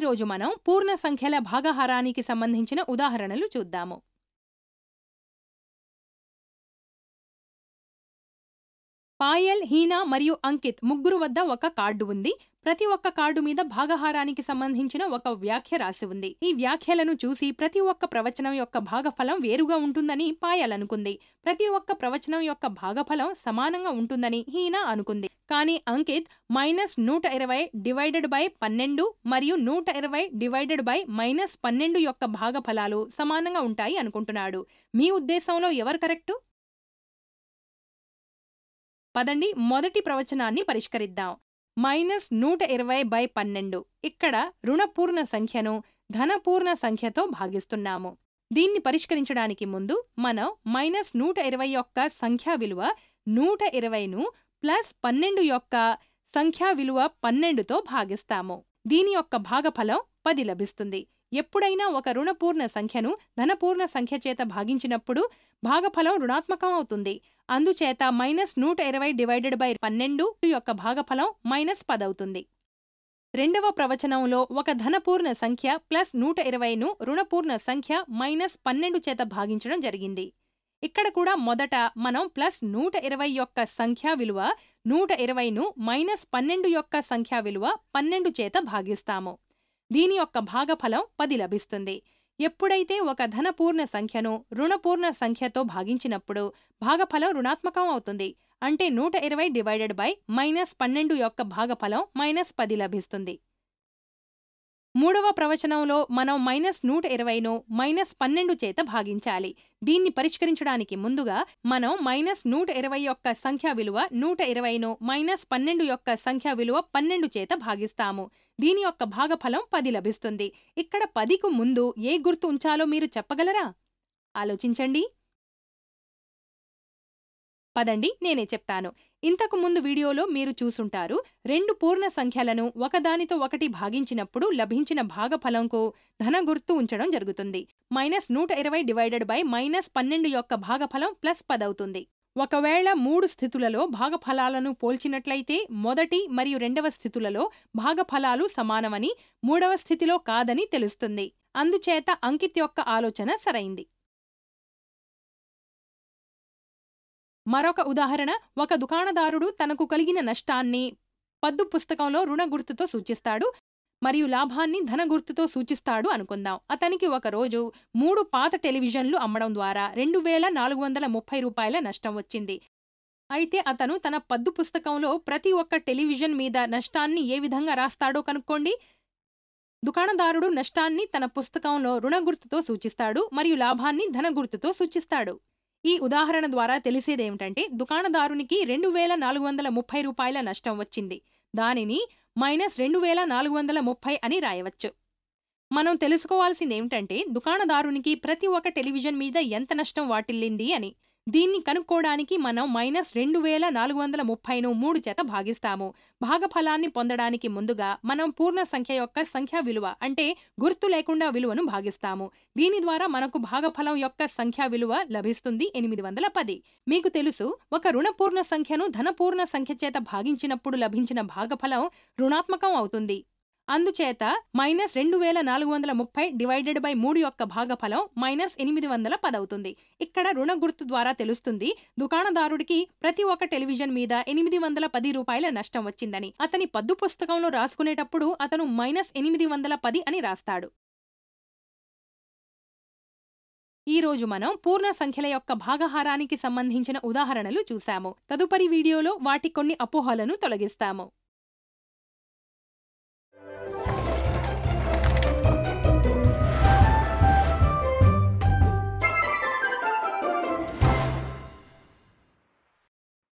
ఈరోజు మనం పూర్ణ సంఖ్యల భాగహారానికి సంబంధించిన ఉదాహరణలు చూద్దాము పాయల్ హీనా మరియు అంకిత్ ముగ్గురు వద్ద ఒక కార్డు ఉంది ప్రతి ఒక్క కార్డు మీద భాగహారానికి సంబంధించిన ఒక వ్యాఖ్య రాసి ఉంది ఈ వ్యాఖ్యలను చూసి ప్రతి ఒక్క ప్రవచనం యొక్క భాగఫలం వేరుగా ఉంటుందని పాయల్ అనుకుంది ప్రతి ఒక్క ప్రవచనం యొక్క భాగఫలం సమానంగా ఉంటుందని హీనా అనుకుంది కానీ అంకిత్ మైనస్ నూట ఇరవై డివైడెడ్ బై పన్నెండు మరియు నూట ఇరవై డివైడెడ్ బై మైనస్ పన్నెండు యొక్క భాగఫలాలు సమానంగా ఉంటాయి అనుకుంటున్నాడు మీ ఉద్దేశంలో ఎవరు కరెక్టు పదండి మొదటి ప్రవచనాన్ని పరిష్కరిద్దాం మైనస్ నూట ఇరవై బై పన్నెండు ఇక్కడ రుణపూర్ణ సంఖ్యను ధనపూర్ణ సంఖ్యతో భాగిస్తున్నాము దీన్ని పరిష్కరించడానికి ముందు మనం మైనస్ నూట ఇరవై యొక్క సంఖ్యా విలువ నూట ఇరవైను ప్లస్ పన్నెండు యొక్క సంఖ్యా విలువ పన్నెండుతో భాగిస్తాము దీని యొక్క భాగఫలం పది లభిస్తుంది ఎప్పుడైనా ఒక రుణపూర్ణ సంఖ్యను ధనపూర్ణ సంఖ్య చేత భాగించినప్పుడు భాగఫలం రుణాత్మకం అవుతుంది అందుచేత మైనస్ నూట ఇరవై డివైడెడ్ బై పన్నెండు యొక్క భాగఫలం మైనస్ పదవుతుంది రెండవ ప్రవచనంలో ఒక ధనపూర్ణ సంఖ్య ప్లస్ నూట ఇరవైను రుణపూర్ణ సంఖ్య మైనస్ పన్నెండు చేత భాగించడం జరిగింది ఇక్కడ కూడా మొదట మనం ప్లస్ నూట ఇరవై యొక్క సంఖ్యా విలువ నూట ఇరవైను మైనస్ పన్నెండు యొక్క సంఖ్యా విలువ పన్నెండు చేత భాగిస్తాము దీని యొక్క భాగఫలం పది లభిస్తుంది ఎప్పుడైతే ఒక ధనపూర్ణ సంఖ్యను రుణపూర్ణ సంఖ్యతో భాగించినప్పుడు భాగఫలం రుణాత్మకం అవుతుంది అంటే నూట ఇరవై డివైడెడ్ బై మైనస్ పన్నెండు యొక్క భాగఫలం మైనస్ పది లభిస్తుంది మూడవ ప్రవచనంలో మనం మైనస్ నూట ఇరవైను మైనస్ పన్నెండు చేత భాగించాలి దీన్ని పరిష్కరించడానికి ముందుగా మనం మైనస్ నూట ఇరవై యొక్క సంఖ్యా విలువ నూట ఇరవైను మైనస్ పన్నెండు యొక్క సంఖ్యా విలువ పన్నెండు చేత భాగిస్తాము దీని యొక్క భాగఫలం పది లభిస్తుంది ఇక్కడ పదికు ముందు ఏ గుర్తు ఉంచాలో మీరు చెప్పగలరా ఆలోచించండి పదండి నేనే చెప్తాను ఇంతకు ముందు వీడియోలో మీరు చూసుంటారు రెండు పూర్ణ సంఖ్యలను ఒకదానితో ఒకటి భాగించినప్పుడు లభించిన భాగఫలంకు ధన గుర్తు ఉంచడం జరుగుతుంది మైనస్ నూట ఇరవై డివైడెడ్ బై మైనస్ పన్నెండు యొక్క భాగఫలం ప్లస్ పదవుతుంది ఒకవేళ మూడు స్థితులలో భాగఫలాలను పోల్చినట్లయితే మొదటి మరియు రెండవ స్థితులలో భాగఫలాలు సమానమని మూడవ స్థితిలో కాదని తెలుస్తుంది అందుచేత అంకిత్ యొక్క ఆలోచన సరైంది మరొక ఉదాహరణ ఒక దుకాణదారుడు తనకు కలిగిన నష్టాన్ని పద్దు పుస్తకంలో రుణ గుర్తుతో సూచిస్తాడు మరియు లాభాన్ని ధన గుర్తుతో సూచిస్తాడు అనుకుందాం అతనికి ఒకరోజు మూడు పాత టెలివిజన్లు అమ్మడం ద్వారా రెండు వేల నాలుగు వందల ముప్పై రూపాయల నష్టం వచ్చింది అయితే అతను తన పద్దు పుస్తకంలో ప్రతి ఒక్క టెలివిజన్ మీద నష్టాన్ని ఏ విధంగా రాస్తాడో కనుక్కోండి దుకాణదారుడు నష్టాన్ని తన పుస్తకంలో రుణ గుర్తుతో సూచిస్తాడు మరియు లాభాన్ని ధన గుర్తుతో సూచిస్తాడు ఈ ఉదాహరణ ద్వారా తెలిసేదేమిటంటే దుకాణదారునికి రెండు వేల నాలుగు వందల ముప్పై రూపాయల నష్టం వచ్చింది దానిని మైనస్ రెండు వేల నాలుగు వందల ముప్పై అని రాయవచ్చు మనం తెలుసుకోవాల్సింది ఏమిటంటే దుకాణదారునికి ప్రతి ఒక్క టెలివిజన్ మీద ఎంత నష్టం వాటిల్లింది అని దీన్ని కనుక్కోవడానికి మనం మైనస్ రెండు వేల నాలుగు వందల ముప్పైను మూడు చేత భాగిస్తాము భాగఫలాన్ని పొందడానికి ముందుగా మనం పూర్ణ సంఖ్య యొక్క సంఖ్యా విలువ అంటే గుర్తు లేకుండా విలువను భాగిస్తాము దీని ద్వారా మనకు భాగఫలం యొక్క సంఖ్యా విలువ లభిస్తుంది ఎనిమిది వందల పది మీకు తెలుసు ఒక రుణపూర్ణ సంఖ్యను ధనపూర్ణ సంఖ్య చేత భాగించినప్పుడు లభించిన భాగఫలం రుణాత్మకం అవుతుంది అందుచేత మైనస్ రెండు వేల నాలుగు వందల ముప్పై డివైడెడ్ బై మూడు యొక్క భాగఫలం మైనస్ ఎనిమిది వందల పదవుతుంది ఇక్కడ రుణ గుర్తు ద్వారా తెలుస్తుంది దుకాణదారుడికి ప్రతి ఒక్క టెలివిజన్ మీద ఎనిమిది వందల పది రూపాయల నష్టం వచ్చిందని అతని పద్దు పుస్తకంలో రాసుకునేటప్పుడు అతను మైనస్ ఎనిమిది వందల పది అని రాస్తాడు ఈ రోజు మనం పూర్ణ సంఖ్యల యొక్క భాగహారానికి సంబంధించిన ఉదాహరణలు చూశాము తదుపరి వీడియోలో వాటి కొన్ని అపోహలను తొలగిస్తాము